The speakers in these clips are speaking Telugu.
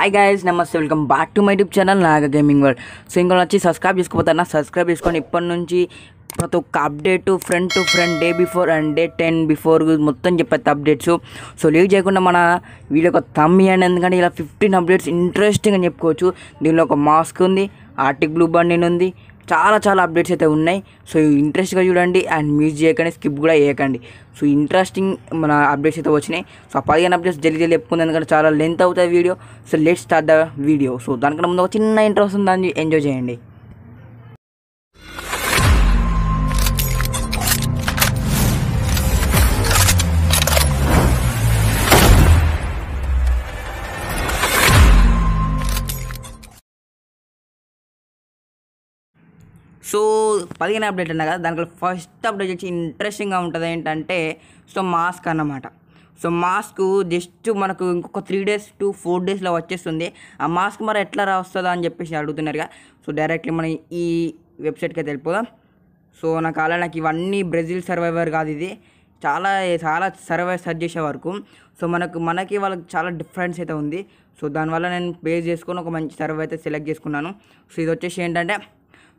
హాయ్ గైస్ నమస్తే welcome back to my tube channel Naga gaming world so ఇంకొకటి వచ్చి సబ్స్క్రైబ్ చేసుకోపోతారా సబ్స్క్రైబ్ చేసుకొని ఇప్పటి నుంచి ప్రతి ఒక్క update front to front day before and day ten before మొత్తం చెప్పేది అప్డేట్స్ సో లీవ్ చేయకుండా మన ఒక తమ్మి అండ్ ఎందుకంటే ఇలా ఫిఫ్టీన్ అప్డేట్స్ ఇంట్రెస్టింగ్ అని చెప్పుకోవచ్చు దీనిలో ఒక మాస్క్ ఉంది ఆర్టిక్ బ్లూ బండిన్ ఉంది చాలా చాలా అప్డేట్స్ అయితే ఉన్నాయి సో ఇంట్రెస్ట్గా చూడండి అండ్ మ్యూజ్ చేయకండి స్కిప్ కూడా చేయకండి సో ఇంట్రెస్టింగ్ మన అప్డేట్స్ అయితే వచ్చినాయి సో పదిహేను అప్డేట్స్ జల్దీ జల్దీ చెప్పుకుంది ఎందుకంటే చాలా లెంత్ అవుతుంది video so let start the video so దానికన్నా ముందు ఒక చిన్న ఇంట్రెస్ట్ ఉంది దాన్ని ఎంజాయ్ చేయండి సో పదిహేను అప్డేట్ అన్నా కదా దానికి ఫస్ట్ అప్డేట్ వచ్చి ఇంట్రెస్టింగ్గా ఉంటుంది ఏంటంటే సో మాస్క్ అన్నమాట సో మాస్క్ జస్ట్ మనకు ఇంకొక త్రీ డేస్ టు ఫోర్ డేస్లో వచ్చేస్తుంది ఆ మాస్క్ మరి ఎట్లా వస్తుందా అని చెప్పేసి అడుగుతున్నారుగా సో డైరెక్ట్లీ మనం ఈ వెబ్సైట్కి వెళ్ళిపోదాం సో నాకు అలా నాకు ఇవన్నీ బ్రెజిల్ సర్వైవర్ కాదు ఇది చాలా చాలా సర్వే సర్చ్ చేసే వరకు సో మనకు మనకి వాళ్ళకి చాలా డిఫరెన్స్ అయితే ఉంది సో దానివల్ల నేను బేస్ చేసుకొని ఒక మంచి సర్వే అయితే సెలెక్ట్ చేసుకున్నాను సో ఇది వచ్చేసి ఏంటంటే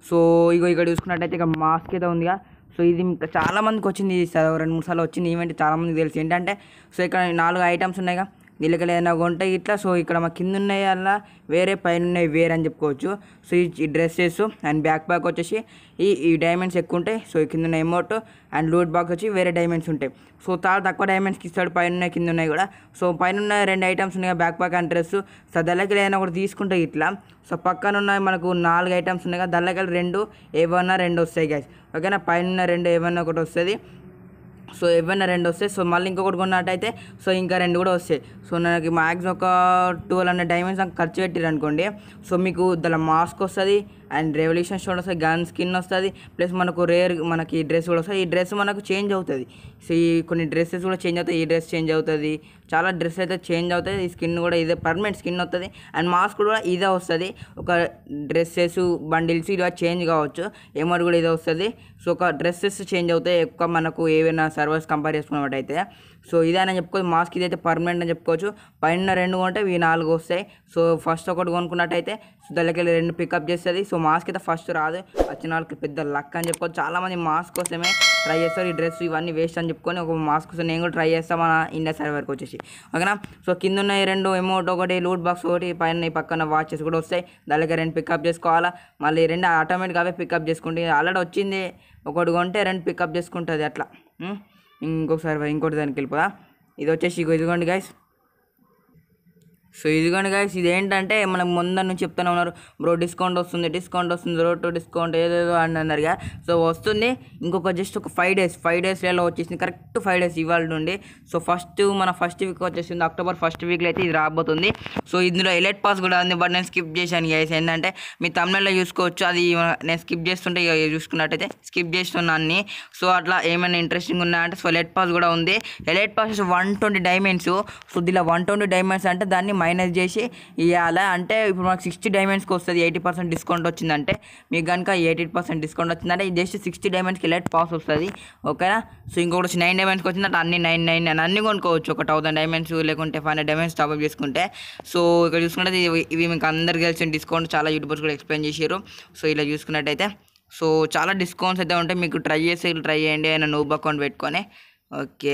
సో ఇగో ఇక్కడ చూసుకున్నట్టయితే ఇక మాస్క్ అయితే ఉందిగా సో ఇది చాలా మందికి వచ్చింది రెండు మూడు సార్లు వచ్చింది ఈవెంట్ మందికి తెలుసు ఏంటంటే సో ఇక్కడ నాలుగు ఐటమ్స్ ఉన్నాయిగా నిలకలు ఏదైనా కొంటే ఇట్లా సో ఇక్కడ మా కింద ఉన్నాయి అలా వేరే పైన ఉన్నాయి వేరే అని చెప్పుకోవచ్చు సో ఈ డ్రెస్సెస్ అండ్ బ్యాక్ బ్యాక్ వచ్చేసి ఈ ఈ డైమండ్స్ ఎక్కువ ఉంటాయి సో కింద ఉన్న ఎమౌంట్ అండ్ లూట్ బాక్స్ వచ్చి వేరే డైమండ్స్ ఉంటాయి సో చాలా తక్కువ డైమండ్స్కి ఇస్తాడు పైన ఉన్నాయి కింద ఉన్నాయి కూడా సో పైన ఉన్న రెండు ఐటమ్స్ ఉన్నాయి back back and dress so దళ్ళకి ఏదైనా కూడా తీసుకుంటే ఇట్లా సో పక్కన ఉన్న మనకు నాలుగు ఐటమ్స్ ఉన్నాయి కదా దళకలు రెండు ఏవన్నా రెండు వస్తాయి గ్యాస్ ఓకేనా పైన రెండు ఏమన్నా ఒకటి వస్తుంది సో ఏవైనా రెండు వస్తాయి సో మళ్ళీ ఇంకొకటి కొన్నట్టయితే సో ఇంకా రెండు కూడా వస్తాయి సో నాకు మ్యాక్సిమం ఒక ట్వెల్వ్ హండ్రెడ్ డైమండ్స్ నాకు ఖర్చు పెట్టారు అనుకోండి సో మీకు దాని మాస్క్ వస్తుంది అండ్ రెవల్యూషన్ షోడ్ వస్తుంది గన్ స్కిన్ వస్తుంది ప్లస్ మనకు రేర్ మనకి డ్రెస్ కూడా వస్తుంది ఈ డ్రెస్ మనకు చేంజ్ అవుతుంది సో ఈ కొన్ని డ్రెస్సెస్ కూడా చేంజ్ అవుతాయి ఈ డ్రెస్ చేంజ్ అవుతుంది చాలా డ్రెస్ అయితే చేంజ్ అవుతుంది ఈ స్కిన్ కూడా ఇదే పర్మనెంట్ స్కిన్ వస్తుంది అండ్ మాస్క్ కూడా ఇదే వస్తుంది ఒక డ్రెస్సెస్ బండిల్స్ ఇలా చేంజ్ కావచ్చు ఎమౌంట్ కూడా ఇదే వస్తుంది సో ఒక డ్రెస్సెస్ చేంజ్ అవుతాయి ఎక్కువ మనకు ఏవైనా సర్వర్స్ కంపేర్ చేసుకున్నట్టయితే సో ఇదే అని చెప్పుకోవచ్చు మాస్క్ ఇదైతే పర్మనెంట్ అని చెప్పుకోవచ్చు పైన రెండు కొంటే ఇవి నాలుగు వస్తాయి సో ఫస్ట్ ఒకటి కొనుక్కున్నట్టయితే సో దళకెళ్ళి రెండు పికప్ చేస్తుంది సో మాస్క్ అయితే ఫస్ట్ రాదు వచ్చిన వాళ్ళకి పెద్ద లక్ అని చెప్పుకోవచ్చు చాలామంది మాస్క్ కోసమే ట్రై చేస్తారు ఈ డ్రెస్ ఇవన్నీ వేస్ట్ అని చెప్పుకొని ఒక మాస్క్ కోసం నేను కూడా ట్రై చేస్తాం మన ఇండియా సర్వర్కి వచ్చేసి ఓకేనా సో కింద ఉన్న ఈ రెండు అమౌంట్ ఒకటి లూట్ బాక్స్ ఒకటి పైన ఈ పక్కన వాచెస్ కూడా వస్తాయి దానికి రెండు పికప్ చేసుకోవాలా మళ్ళీ రెండు ఆటోమేటిక్గా అవే పికప్ చేసుకుంటే ఆల్రెడీ వచ్చింది ఒకటి కొంటే రెండు పికప్ చేసుకుంటుంది అట్లా ఇంకొకసారి ఇంకోటి దానికి వెళ్ళిపోదా ఇది వచ్చేసి ఇదిగోండి గైస్ సో ఇదిగోండి గాయస్ ఇదేంటంటే మనం ముందర నుంచి చెప్తూనే ఉన్నారు బ్రో డిస్కౌంట్ వస్తుంది డిస్కౌంట్ వస్తుంది రోడ్ టు డిస్కౌంట్ ఏదేదో అని అన్నారుగా సో వస్తుంది ఇంకొక జస్ట్ ఒక ఫైవ్ డేస్ ఫైవ్ డేస్లలో వచ్చేసింది కరెక్ట్ ఫైవ్ డేస్ ఇవాళ నుండి సో ఫస్ట్ మన ఫస్ట్ వీక్ వచ్చేసింది అక్టోబర్ ఫస్ట్ వీక్లో అయితే ఇది రాబోతుంది సో ఇందులో ఎలెట్ పాస్ కూడా ఉంది బట్ నేను స్కిప్ చేశాను గైస్ ఏంటంటే మీ తమిళలో చూసుకోవచ్చు అది నేను స్కిప్ చేస్తుంటే చూసుకున్నట్టయితే స్కిప్ చేస్తున్నాన్ని సో అట్లా ఏమైనా ఇంట్రెస్టింగ్ ఉన్నా అంటే సో ఎలెట్ పాస్ కూడా ఉంది elite pass one twenty diamonds so దీనిలో వన్ ట్వంటీ డైమండ్స్ అంటే దాన్ని మైనస్ చేసి ఇవ్వాలి అంటే ఇప్పుడు మనకు సిక్స్టీ డైమండ్స్కి వస్తుంది ఎయిటీ పర్సెంట్ డిస్కౌంట్ వచ్చిందంటే మీకు కనుక ఎయిటీ పర్సెంట్ డిస్కౌంట్ వచ్చిందంటే జస్ట్ సిక్స్టీ డైమండ్స్కి ఎలర్ట్ పాస్ వస్తుంది ఓకేనా సో ఇంకొకటి నైన్ డైమండ్స్కి వచ్చిందంటే అన్ని నైన్ నైన్ అని అన్ని కొనుక్కోవచ్చు ఒక థౌసండ్ డైమండ్స్ లేకుంటే ఫైవ్ హండ్రెడ్ డైమండ్స్ టాప్అప్ చేసుకుంటే సో ఇక్కడ చూసుకుంటే ఇవి మీకు అందరు తెలిసిన డిస్కౌంట్ చాలా యూట్యూబర్స్ కూడా ఎక్స్ప్లెయిన్ చేశారు సో ఇలా చూసుకున్నట్టయితే సో చాలా డిస్కౌంట్స్ అయితే ఉంటాయి మీకు ట్రై చేసి ట్రై చేయండి ఆయన నోబ్ అకౌంట్ పెట్టుకొని ఓకే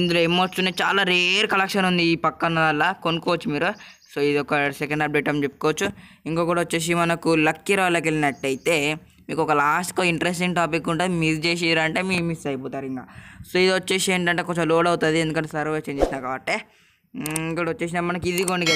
ఇందులో ఎమోట్స్ ఉన్నాయి చాలా రేర్ కలెక్షన్ ఉంది ఈ పక్కన అలా కొనుక్కోవచ్చు మీరు సో ఇది ఒక సెకండ్ అప్డేట్ అని చెప్పుకోవచ్చు ఇంకొకటి వచ్చేసి మనకు లక్కీ రాళ్ళకి వెళ్ళినట్టయితే మీకు ఒక లాస్ట్కి ఇంట్రెస్టింగ్ టాపిక్ ఉంటుంది మిస్ చేసిరంటే మీరు మిస్ అయిపోతారు ఇంకా సో ఇది వచ్చేసి ఏంటంటే కొంచెం లోడ్ అవుతుంది ఎందుకంటే సర్వే చేంజ్ కాబట్టి ఇక్కడ వచ్చేసిన మనకి ఇది కొన్ని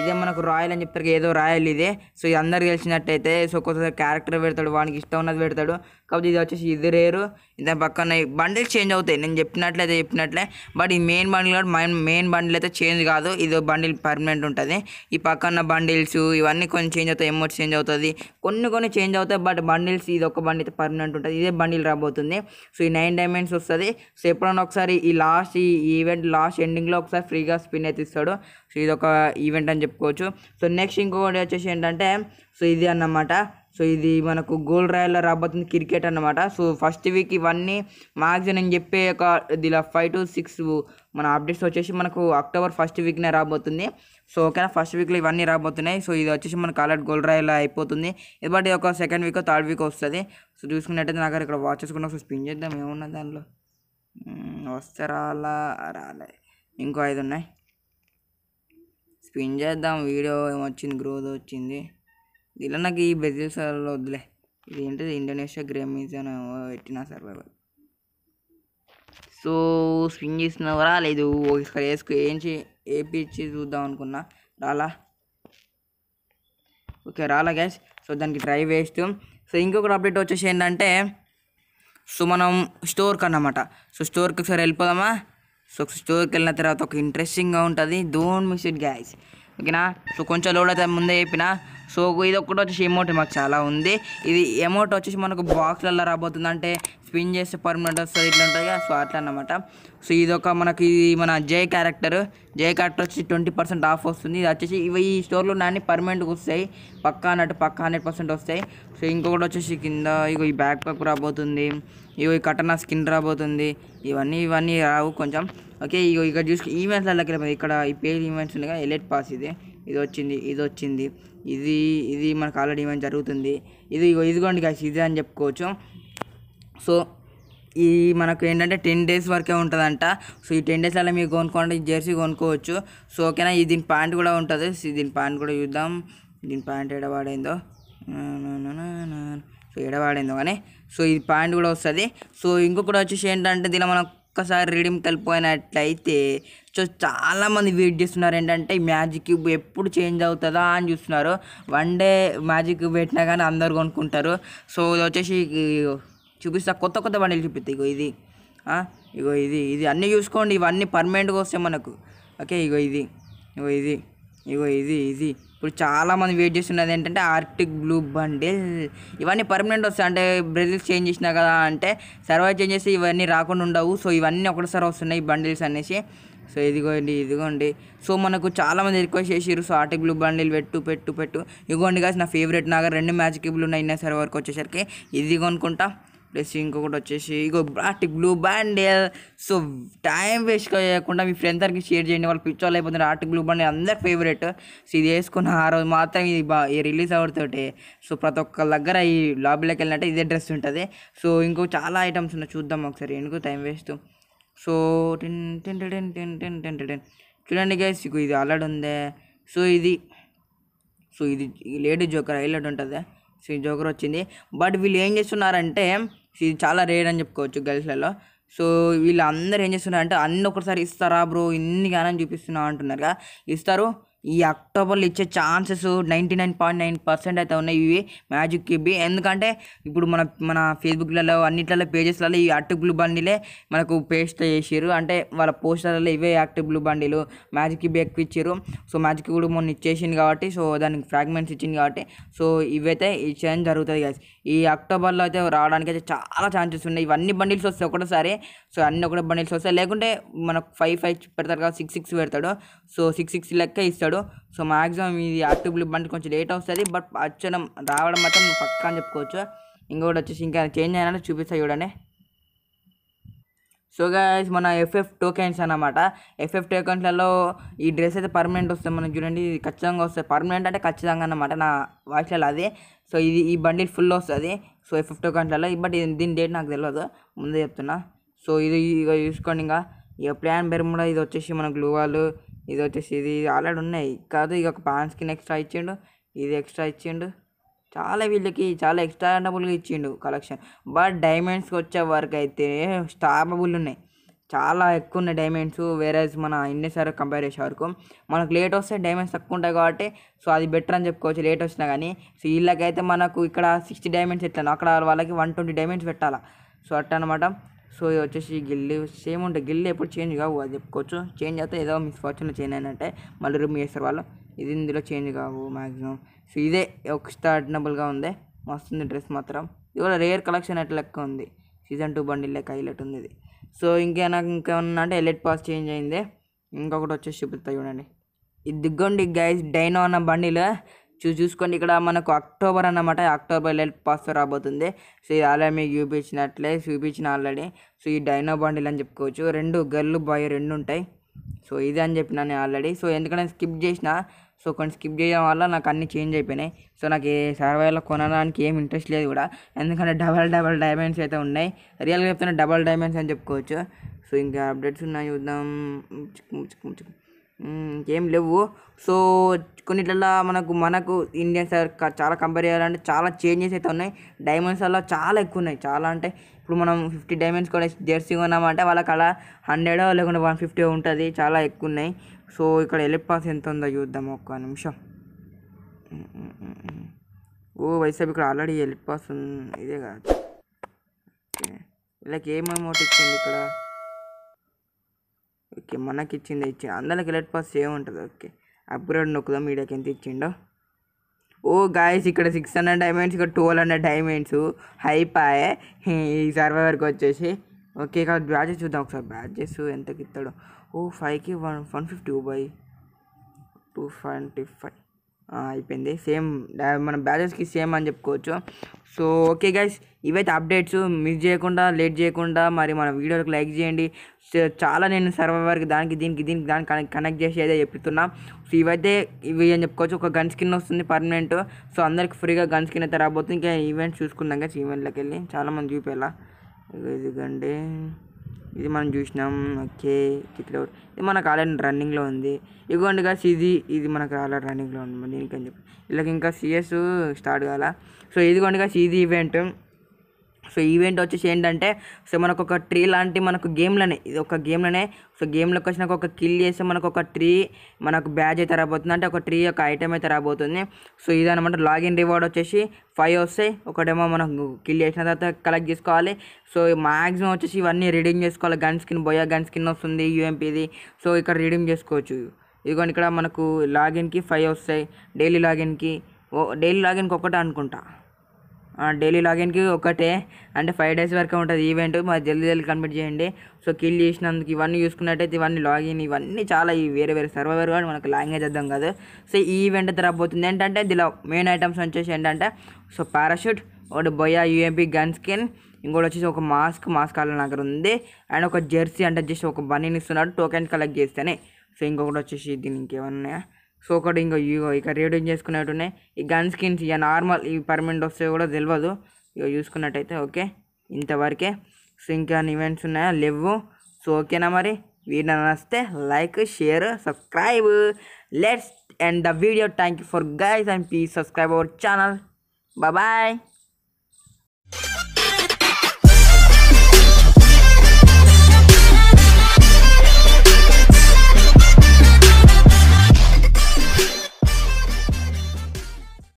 ఇదే మనకు రాయల్ అని చెప్పారు ఏదో రాయల్ ఇదే సో ఇది అందరు తెలిసినట్టయితే సో కొత్త క్యారెక్టర్ పెడతాడు వానికి ఇష్టం ఉన్నది పెడతాడు కాబట్టి ఇది వచ్చేసి ఇది రేరు దాని పక్కన బండిల్ చేంజ్ అవుతాయి నేను చెప్పినట్లయితే చెప్పినట్లే బట్ ఈ మెయిన్ బండిల్ కూడా మెయిన్ మెయిన్ బండిల్ అయితే చేంజ్ కాదు ఇది బండిల్ పర్మనెంట్ ఉంటుంది ఈ పక్కన బండిల్స్ ఇవన్నీ కొన్ని చేంజ్ అవుతాయి ఎమోట్ చేంజ్ అవుతుంది కొన్ని కొన్ని చేంజ్ అవుతాయి బట్ బండిల్స్ ఇది ఒక బండి అయితే పర్మనెంట్ ఉంటుంది ఇదే బండిల్ రాబోతుంది సో ఈ నైన్ డైమండ్స్ వస్తుంది సో ఎప్పుడైనా ఒకసారి ఈ లాస్ట్ ఈ ఈవెంట్ లాస్ట్ ఎండింగ్లో ఒకసారి ఫ్రీగా స్పిన్ అయితే ఇస్తాడు సో ఇది ఒక ఈవెంట్ అని చెప్పుకోవచ్చు సో నెక్స్ట్ ఇంకొకటి వచ్చేసి ఏంటంటే సో ఇది అన్నమాట సో ఇది మనకు గోల్డ్ రాయల్లో రాబోతుంది క్రికెట్ అనమాట సో ఫస్ట్ వీక్ ఇవన్నీ మ్యాక్సిమం నేను చెప్పే ఒక ఇలా ఫైవ్ టు సిక్స్ మన అప్డేట్స్ వచ్చేసి మనకు అక్టోబర్ ఫస్ట్ వీక్నే రాబోతుంది సో ఓకేనా ఫస్ట్ వీక్లో ఇవన్నీ రాబోతున్నాయి సో ఇది వచ్చేసి మనకు అలర్ట్ గోల్డ్ రాయల్ అయిపోతుంది ఇది ఒక సెకండ్ వీక్ థర్డ్ వీక్ వస్తుంది సో చూసుకున్నట్టయితే నాకు ఇక్కడ వాచ్ చేసుకున్నా సో స్పిన్ చేద్దాం ఏమున్నా దానిలో వస్తే రాలా రాలే ఇంకో ఐదు ఉన్నాయి స్పిన్ చేద్దాం వీడియో ఏమొచ్చింది గ్రోత్ వచ్చింది ఇలా నాకు ఈ బ్రెజిల్ సర్లో వద్దులే ఇది ఏంటిది ఇండోనేషియా గ్రేమీస్ అని పెట్టిన సర్వైవర్ సో స్పిన్ చేసినవి లేదు ఒకసారి వేసుకు ఏంచి పిచ్చి చూద్దాం అనుకున్నా రాలా ఓకే రాలా గ్యాస్ సో దానికి డ్రైవ్ వేస్ట్ సో ఇంకొకటి అప్డేట్ వచ్చేసి ఏంటంటే సో మనం స్టోర్కి అన్నమాట సో స్టోర్కి ఒకసారి వెళ్ళిపోదామా సో స్టోర్కి వెళ్ళిన తర్వాత ఒక ఇంట్రెస్టింగ్గా ఉంటుంది డోంట్ మిస్ ఇట్ గ్యాస్ ఓకేనా సో కొంచెం లోడ్ అయితే ముందే చెప్పిన సో ఇది ఒకటి వచ్చేసి ఎమౌంట్ మాకు చాలా ఉంది ఇది ఎమౌంట్ వచ్చేసి మనకు బాక్స్లలో రాబోతుంది అంటే స్పిన్ చేస్తే పర్మనెంట్ వస్తుంది ఇట్లా ఉంటుంది కదా సో అట్లా అనమాట సో ఇదొక మనకి మన జే క్యారెక్టర్ జే క్యారెక్టర్ వచ్చి ట్వంటీ పర్సెంట్ ఆఫ్ వస్తుంది ఇది వచ్చేసి ఇవి ఈ స్టోర్లో నాన్ని పర్మనెంట్గా వస్తాయి పక్కా అన్నట్టు పక్కా హండ్రెడ్ పర్సెంట్ వస్తాయి సో ఇంకొకటి వచ్చేసి కింద ఇగో ఈ బ్యాక్ ప్యాక్ రాబోతుంది ఇగో ఈ కటనా స్కిన్ రాబోతుంది ఇవన్నీ ఇవన్నీ రావు కొంచెం ఓకే ఇగో ఇక్కడ చూసి ఈవెంట్స్లలోకి వెళ్ళిపోయింది ఇక్కడ ఈ పేజ్ ఈవెంట్స్ కదా ఎలెట్ పాస్ ఇది ఇది వచ్చింది ఇది వచ్చింది ఇది ఇది మనకు ఆల్రెడీ ఈవెంట్ జరుగుతుంది ఇది ఇదిగోండి గాయస్ ఇదే అని చెప్పుకోవచ్చు సో ఈ మనకు ఏంటంటే టెన్ డేస్ వరకే ఉంటుందంట సో ఈ టెన్ డేస్ అలా మీరు కొనుక్కోండి జెర్సీ కొనుక్కోవచ్చు సో ఓకేనా ఈ దీని ప్యాంట్ కూడా ఉంటుంది దీని ప్యాంట్ కూడా చూద్దాం దీని ప్యాంట్ ఎడవాడైందో సో ఎడవాడైందో కానీ సో ఇది ప్యాంట్ కూడా వస్తుంది సో ఇంకొకటి వచ్చేసి ఏంటంటే దీని మనం ఒక్కసారి రీడింగ్ కలిపోయినట్లయితే సో చాలామంది వెయిట్ చేస్తున్నారు ఏంటంటే ఈ మ్యాజిక్ క్యూబ్ ఎప్పుడు చేంజ్ అవుతుందా అని చూస్తున్నారు వన్ డే మ్యాజిక్ క్యూబ్ పెట్టినా కానీ అందరు కొనుక్కుంటారు సో ఇది వచ్చేసి చూపిస్తా కొత్త కొత్త బండిలు చూపిస్తా ఇగో ఇది ఇగో ఇది ఇది అన్నీ చూసుకోండి ఇవన్నీ పర్మనెంట్గా వస్తాయి మనకు ఓకే ఇగో ఇది ఇగో ఇది ఇగో ఇది ఇది ఇప్పుడు చాలామంది వెయిట్ చేస్తున్నది ఏంటంటే ఆర్టిక్ బ్లూ బండిల్ ఇవన్నీ పర్మనెంట్ వస్తాయి అంటే బ్రెజిల్ చేంజ్ చేసినా కదా అంటే సర్వైవ్ చేంజ్ చేసి ఇవన్నీ రాకుండా ఉండవు సో ఇవన్నీ ఒకటిసారి వస్తున్నాయి బండిల్స్ అనేసి సో ఇదిగోండి ఇదిగోండి సో మనకు చాలామంది రిక్వెస్ట్ చేసారు సో ఆర్టిక్ బ్లూ బండిల్ పెట్టు పెట్టు పెట్టు ఇగోండి కాదు నా ఫేవరెట్ నాగా రెండు మ్యాజిక్ బ్లూ ఉన్నాయి వరకు వచ్చేసరికి ఇది కొనుక్కుంటా ప్లస్ ఇంకొకటి వచ్చేసి ఇగో బ్రాటి blue bundle so time waste చేయకుండా మీ ఫ్రెండ్స్ అందరికి షేర్ చేయండి వాళ్ళు వాళ్ళు అయిపోతుంది ఆర్టిక్ బ్లూ బ్యాండ్ అందరి ఫేవరెట్ సో ఇది వేసుకున్న ఆ రోజు మాత్రం ఇది బా రిలీజ్ అవ్వడంతోటి సో ప్రతి ఒక్క దగ్గర ఈ లాబీలోకి వెళ్ళినట్టే ఇదే డ్రెస్ ఉంటుంది సో ఇంకో చాలా ఐటమ్స్ ఉన్నాయి చూద్దాం ఒకసారి ఎందుకు time waste so ten ten ten ten ten ten ten చూడండి గైస్ ఇది అలర్డ్ ఉందే సో ఇది సో ఇది లేడీ జోకర్ హైలైట్ ఉంటుంది సో ఈ జోకర్ వచ్చింది బట్ వీళ్ళు ఏం చేస్తున్నారంటే ఇది చాలా రేర్ అని చెప్పుకోవచ్చు గర్ల్స్లలో సో వీళ్ళందరూ ఏం చేస్తున్నారంటే అన్నీ ఒకసారి ఇస్తారా బ్రో ఇన్ని గానని చూపిస్తున్నావు అంటున్నారు కదా ఇస్తారు ఈ అక్టోబర్లో ఇచ్చే chances ninety nine point nine percent అయితే ఉన్నాయి ఇవి మ్యాజిక్ కిబ్బీ ఎందుకంటే ఇప్పుడు మన మన ఫేస్బుక్లలో అన్నిట్లలో పేజెస్లలో ఈ యాక్టివ్ బ్లూ బండిలే మనకు పేస్ట్ చేసారు అంటే వాళ్ళ పోస్టర్లలో ఇవే యాక్టివ్ బ్లూ బండిలు మ్యాజిక్ కిబ్బీ ఎక్కువ ఇచ్చారు సో మ్యాజిక్ కూడా మొన్న ఇచ్చేసింది కాబట్టి సో దానికి ఫ్రాగ్మెంట్స్ ఇచ్చింది కాబట్టి సో ఇవైతే ఇచ్చేయడం జరుగుతుంది గైస్ ఈ అక్టోబర్లో అయితే రావడానికి అయితే చాలా ఛాన్సెస్ ఉన్నాయి ఇవన్నీ బండిల్స్ వస్తాయి ఒకటేసారి సో అన్ని ఒకటే బండిల్స్ వస్తాయి లేకుంటే మనకు ఫైవ్ ఫైవ్ పెడతారు కదా సిక్స్ సిక్స్ పెడతాడు సో సిక్స్ సిక్స్ లెక్క ఇస్తాడు ఇస్తాడు సో మ్యాక్సిమం ఇది యాక్టివ్ బండి కొంచెం లేట్ వస్తుంది బట్ వచ్చడం రావడం మాత్రం పక్కా అని చెప్పుకోవచ్చు ఇంకొకటి వచ్చేసి ఇంకా చేంజ్ అయినా చూపిస్తా చూడండి సో గైస్ మన ఎఫ్ఎఫ్ టోకెన్స్ అనమాట ఎఫ్ఎఫ్ టోకెన్స్లలో ఈ డ్రెస్ అయితే పర్మనెంట్ వస్తుంది మనం చూడండి ఇది ఖచ్చితంగా వస్తుంది పర్మనెంట్ అంటే ఖచ్చితంగా అనమాట నా వాయిస్లలో అదే సో ఇది ఈ బండి ఫుల్ వస్తుంది సో ఎఫ్ఎఫ్ టోకెన్స్లలో బట్ దీని డేట్ నాకు తెలియదు ముందే చెప్తున్నా సో ఇది ఇక చూసుకోండి ఇంకా ఇక ప్లాన్ బెరముడా ఇది వచ్చేసి మన గ్లూవాలు ఇది వచ్చేసి ఇది ఆల్రెడీ ఉన్నాయి కాదు ఇక పాన్ స్కిన్ ఎక్స్ట్రా ఇచ్చిండు ఇది ఎక్స్ట్రా ఇచ్చిండు చాలా వీళ్ళకి చాలా ఎక్స్ట్రానబుల్గా ఇచ్చిండు కలెక్షన్ బట్ డైమండ్స్కి వచ్చే వరకు అయితే స్టాపబుల్ ఉన్నాయి చాలా ఎక్కువ ఉన్నాయి డైమండ్స్ వేరే మన ఇండియన్ కంపేర్ చేసే వరకు మనకు లేట్ వస్తే డైమండ్స్ తక్కువ ఉంటాయి కాబట్టి సో అది బెటర్ అని చెప్పుకోవచ్చు లేట్ వచ్చినా కానీ సో వీళ్ళకైతే మనకు ఇక్కడ సిక్స్టీ డైమండ్స్ ఎట్లా అక్కడ వాళ్ళకి వన్ ట్వంటీ డైమండ్స్ పెట్టాలా సో అట్ట అనమాట సో ఇది వచ్చేసి గిల్లి సేమ్ ఉంటాయి గిల్లి ఎప్పుడు చేంజ్ కావు అది చెప్పుకోవచ్చు చేంజ్ అయితే ఏదో మిస్ ఫార్చ్యూన్లో చేంజ్ అయినట్టే మళ్ళీ రిమూవ్ చేస్తారు వాళ్ళు ఇది ఇందులో చేంజ్ కావు మ్యాక్సిమం సో ఇదే స్టార్టబుల్గా ఉంది మస్తుంది డ్రెస్ మాత్రం ఇది కూడా రేర్ కలెక్షన్ అట్లా లెక్క ఉంది సీజన్ టూ బండి లెక్క హైలైట్ ఉంది ఇది సో ఇంకా నాకు ఇంకేమన్నా అంటే ఎలెట్ పాస్ e చేంజ్ అయింది ఇంకొకటి వచ్చేసి చూపిస్తా చూడండి ఇది దిగ్గండి గైస్ డైనో అన్న బండిలో చూ చూసుకోండి ఇక్కడ మనకు అక్టోబర్ అన్నమాట అక్టోబర్ లైట్ పాస్ రాబోతుంది సో ఇది ఆల్రెడీ మీకు చూపించినట్లే చూపించిన ఆల్రెడీ సో ఈ డైనో బాండిల్ అని చెప్పుకోవచ్చు రెండు గర్ల్ బాయ్ రెండు ఉంటాయి సో ఇది అని చెప్పిన నేను ఆల్రెడీ సో ఎందుకంటే స్కిప్ చేసిన సో కొన్ని స్కిప్ చేయడం వల్ల నాకు అన్నీ చేంజ్ అయిపోయినాయి సో నాకు ఏ సర్వైలో కొనడానికి ఏం ఇంట్రెస్ట్ లేదు కూడా ఎందుకంటే డబల్ డబల్ డైమండ్స్ అయితే ఉన్నాయి రియల్గా చెప్తున్నా డబల్ డైమండ్స్ అని చెప్పుకోవచ్చు సో ఇంకా అప్డేట్స్ ఉన్నాయి చూద్దాం ఇంకేం లేవు సో కొన్నిట్లలో మనకు మనకు ఇండియన్ సార్ చాలా కంపేర్ చేయాలంటే చాలా చేంజెస్ అయితే ఉన్నాయి డైమండ్స్ అలా చాలా ఎక్కువ ఉన్నాయి చాలా అంటే ఇప్పుడు మనం ఫిఫ్టీ డైమండ్స్ కూడా జెర్సీ కొన్నామంటే వాళ్ళకి అలా హండ్రెడ్ లేకుంటే వన్ ఫిఫ్టీ ఉంటుంది చాలా ఎక్కువ ఉన్నాయి సో ఇక్కడ ఎలిపాస్ ఎంత ఉందో చూద్దాం ఒక్క నిమిషం ఓ వైసాబ్ ఇక్కడ ఆల్రెడీ ఎలిపాస్ ఇదే కాదు వీళ్ళకి ఏం అమౌంట్ ఇచ్చింది ఇక్కడ ఓకే మనకి ఇచ్చిందే ఇచ్చి అందులోకి ఎలర్ట్ పాస్ ఏముంటుంది ఓకే అప్గ్రేడ్ నొక్కుదాం మీడియాకి ఎంత ఇచ్చిండో ఓ గాయస్ ఇక్కడ సిక్స్ హండ్రెడ్ డైమండ్స్ ఇక్కడ ట్వెల్వ్ హండ్రెడ్ డైమండ్స్ హైపాయే ఈ సర్వైవర్కి వచ్చేసి ఓకే కాదు బ్యాచెస్ చూద్దాం ఒకసారి బ్యాచెస్ ఎంతకి ఇస్తాడు ఓ ఫైవ్కి one one fifty by two five five అయిపోయింది సేమ్ మన బ్యాచెస్కి సేమ్ అని చెప్పుకోవచ్చు సో ఓకే గైస్ ఇవైతే అప్డేట్స్ మిస్ చేయకుండా లేట్ చేయకుండా మరి మన వీడియోకి లైక్ చేయండి చాలా నేను సర్వైవర్కి దానికి దీనికి దీనికి దానికి కనెక్ట్ చేసి అయితే చెప్తున్నా సో ఇవైతే ఇవి అని చెప్పుకోవచ్చు ఒక గన్ స్కిన్ వస్తుంది పర్మనెంట్ సో అందరికి ఫ్రీగా గన్ స్కిన్ అయితే రాబోతుంది ఇంకా ఈవెంట్స్ చూసుకుందాం కదా ఈవెంట్లోకి వెళ్ళి చాలామంది చూపేలా ఇదిగండి ఇది మనం చూసినాం ఓకే కిట్లో ఇది మనకు ఆల్రెడీ రన్నింగ్లో ఉంది ఇగోండి కాస్ ఇది ఇది మనకు ఆల్రెడీ రన్నింగ్లో ఉంది దీనికని చెప్పి ఇలాగ ఇంకా సిఎస్ స్టార్ట్ కావాలా సో ఇదిగోండి కాస్ ఇది ఈవెంట్ సో ఈవెంట్ వచ్చేసి ఏంటంటే సో మనకు ఒక ట్రీ లాంటి మనకు గేమ్లోనే ఇది ఒక గేమ్లోనే సో గేమ్లోకి వచ్చినాక ఒక కిల్ చేస్తే మనకు ఒక ట్రీ మనకు బ్యాజ్ అయితే రాబోతుంది అంటే ఒక ట్రీ ఒక ఐటమ్ అయితే రాబోతుంది సో ఇదనమాట లాగిన్ రివార్డ్ వచ్చేసి ఫైవ్ వస్తాయి ఒకటేమో మనం కిల్ చేసిన తర్వాత కలెక్ట్ చేసుకోవాలి సో మ్యాక్సిమం వచ్చేసి ఇవన్నీ రీడింగ్ చేసుకోవాలి gun skin booyah gun skin వస్తుంది యూఎంపీది సో ఇక్కడ రీడింగ్ చేసుకోవచ్చు ఇదిగో ఇక్కడ మనకు లాగిన్కి ఫైవ్ వస్తాయి డైలీ లాగిన్కి డైలీ లాగిన్కి ఒకటే అనుకుంటా డైలీ లాగిన్కి ఒకటే అంటే ఫైవ్ డేస్ వరకే ఉంటుంది ఈవెంట్ మరి జల్దీ జల్దీ కంప్లీట్ చేయండి సో కిల్ చేసినందుకు ఇవన్నీ చూసుకున్నట్టయితే ఇవన్నీ లాగిన్ ఇవన్నీ చాలా ఈ వేరే వేరే సర్వైవర్ కానీ మనకు లాంగ్వేజ్ అర్థం కాదు సో ఈ ఈవెంట్ అయితే పోతుంది ఏంటంటే దీనిలో మెయిన్ ఐటమ్స్ వచ్చేసి ఏంటంటే సో పారాషూట్ ఒకటి బొయా యూఎంపీ గన్ స్కిన్ ఇంకోటి వచ్చేసి ఒక మాస్క్ మాస్క్ అలా దగ్గర ఉంది అండ్ ఒక జెర్సీ అంటే వచ్చేసి ఒక బనీని ఇస్తున్నాడు టోకెన్స్ కలెక్ట్ చేస్తేనే సో ఇంకొకటి వచ్చేసి దీనికి ఏమన్నా సో ఒకటి ఇంకా ఇక రేడియం చేసుకునేట్టు ఉన్నాయి ఈ గన్ స్కిన్స్ ఇక నార్మల్ ఈ పర్మనెంట్ వస్తే కూడా తెలియదు ఇక చూసుకున్నట్టయితే ఓకే ఇంతవరకే సో ఇంకా ఈవెంట్స్ ఉన్నాయా లేవు సో ఓకేనా మరి వీడియో నస్తే like share subscribe let's and the video thank you for guys and please subscribe our channel bye